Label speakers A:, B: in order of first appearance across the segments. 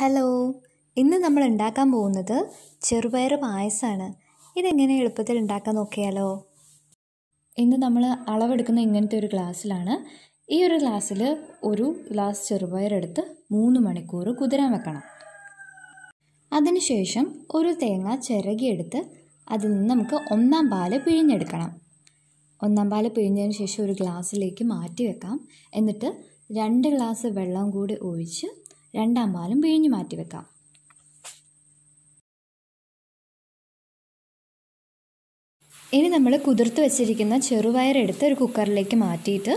A: hello ഇന്ന് നമ്മൾ ഉണ്ടാക്കാൻ പോകുന്നത് ചെറുപയർ പായസമാണ് ഇതെങ്ങനെ എളുപ്പത്തിൽ ഉണ്ടാക്കാൻ നോക്കിയാലോ ഇന്ന് നമ്മൾ അളവെടുക്കുന്ന ഇങ്ങനത്തെ ഒരു ഗ്ലാസ്സിലാണ് ഈ ഒരു ഗ്ലാസ്സിൽ ഒരു ഗ്ലാസ് ചെറുപയർ എടുത്ത് മൂന്ന് മണിക്കൂർ കുതിരാൻ വെക്കണം അതിനുശേഷം ഒരു തേങ്ങ ചിരകിയെടുത്ത് അതിൽ നിന്ന് നമുക്ക് ഒന്നാം പാല് പിഴിഞ്ഞെടുക്കണം ഒന്നാം പാല് പിഴിഞ്ഞതിന് ശേഷം ഒരു ഗ്ലാസ്സിലേക്ക് മാറ്റി വെക്കാം എന്നിട്ട് രണ്ട് ഗ്ലാസ് വെള്ളം കൂടി ഒഴിച്ച് രണ്ടാം പാലും പിഴിഞ്ഞു മാറ്റിവെക്കാം ഇനി നമ്മൾ കുതിർത്ത് വെച്ചിരിക്കുന്ന ചെറുപയറെടുത്ത് ഒരു കുക്കറിലേക്ക് മാറ്റിയിട്ട്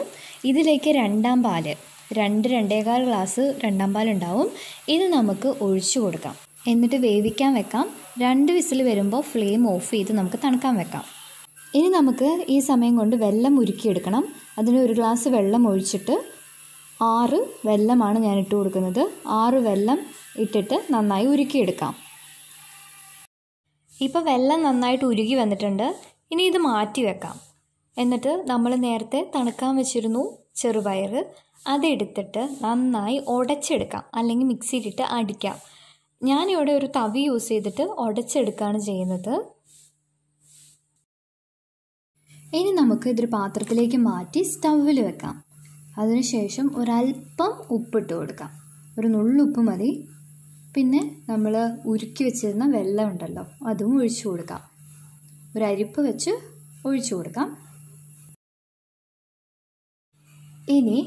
A: ഇതിലേക്ക് രണ്ടാം പാല് രണ്ട് രണ്ടേകാൽ ഗ്ലാസ് രണ്ടാം പാലുണ്ടാവും ഇത് നമുക്ക് ഒഴിച്ചു കൊടുക്കാം എന്നിട്ട് വേവിക്കാൻ വെക്കാം രണ്ട് വിസിൽ വരുമ്പോൾ ഫ്ലെയിം ഓഫ് ചെയ്ത് നമുക്ക് തണുക്കാൻ വെക്കാം ഇനി നമുക്ക് ഈ സമയം കൊണ്ട് വെള്ളം ഉരുക്കിയെടുക്കണം അതിന് ഒരു ഗ്ലാസ് വെള്ളം ഒഴിച്ചിട്ട് ആറ് വെല്ലമാണ് ഞാൻ ഇട്ട് കൊടുക്കുന്നത് ആറ് വെല്ലം ഇട്ടിട്ട് നന്നായി ഉരുക്കിയെടുക്കാം ഇപ്പോൾ വെല്ലം നന്നായിട്ട് ഉരുകി വന്നിട്ടുണ്ട് ഇനി ഇത് മാറ്റി വെക്കാം എന്നിട്ട് നമ്മൾ നേരത്തെ തണുക്കാൻ വെച്ചിരുന്നു ചെറുപയർ അതെടുത്തിട്ട് നന്നായി ഉടച്ചെടുക്കാം അല്ലെങ്കിൽ മിക്സിയിലിട്ട് അടിക്കാം ഞാനിവിടെ ഒരു തവി യൂസ് ചെയ്തിട്ട് ഉടച്ചെടുക്കുകയാണ് ചെയ്യുന്നത് ഇനി നമുക്ക് ഇതൊരു പാത്രത്തിലേക്ക് മാറ്റി സ്റ്റൗവിൽ വെക്കാം അതിനുശേഷം ഒരല്പം ഉപ്പിട്ട് കൊടുക്കാം ഒരു നുള്ളുപ്പ് മതി പിന്നെ നമ്മൾ ഉരുക്കി വെച്ചിരുന്ന വെള്ളം ഉണ്ടല്ലോ അതും ഒഴിച്ചു കൊടുക്കാം ഒരു അരിപ്പ് വെച്ച് ഒഴിച്ചു കൊടുക്കാം ഇനി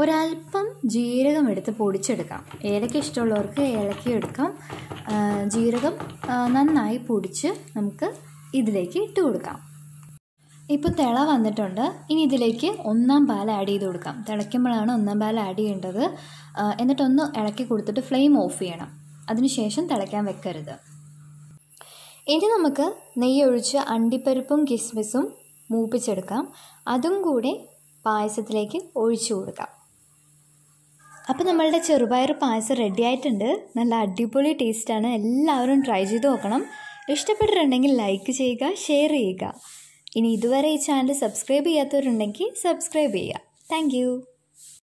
A: ഒരല്പം ജീരകം എടുത്ത് പൊടിച്ചെടുക്കാം ഏലക്ക ഇഷ്ടമുള്ളവർക്ക് ഏലക്ക എടുക്കാം ജീരകം നന്നായി പൊടിച്ച് നമുക്ക് ഇതിലേക്ക് ഇട്ട് കൊടുക്കാം ഇപ്പോൾ തിള വന്നിട്ടുണ്ട് ഇനി ഇതിലേക്ക് ഒന്നാം പാൽ ആഡ് ചെയ്ത് കൊടുക്കാം തിളയ്ക്കുമ്പോഴാണ് ഒന്നാം പാൽ ആഡ് ചെയ്യേണ്ടത് എന്നിട്ടൊന്ന് ഇളക്കി കൊടുത്തിട്ട് ഫ്ലെയിം ഓഫ് ചെയ്യണം അതിനുശേഷം തിളയ്ക്കാൻ വെക്കരുത് ഇനി നമുക്ക് നെയ്യൊഴിച്ച് ഒഴിച്ച് അണ്ടിപ്പരിപ്പും കിസ്മിസും മൂപ്പിച്ചെടുക്കാം അതും കൂടെ പായസത്തിലേക്ക് ഒഴിച്ചു കൊടുക്കാം അപ്പോൾ നമ്മളുടെ ചെറുപയർ പായസം റെഡി ആയിട്ടുണ്ട് നല്ല അടിപൊളി ടേസ്റ്റാണ് എല്ലാവരും ട്രൈ ചെയ്ത് നോക്കണം ഇഷ്ടപ്പെട്ടിട്ടുണ്ടെങ്കിൽ ലൈക്ക് ചെയ്യുക ഷെയർ ചെയ്യുക ഇനി ഇതുവരെ ഈ ചാനൽ സബ്സ്ക്രൈബ് ചെയ്യാത്തവരുണ്ടെങ്കിൽ സബ്സ്ക്രൈബ് ചെയ്യുക താങ്ക്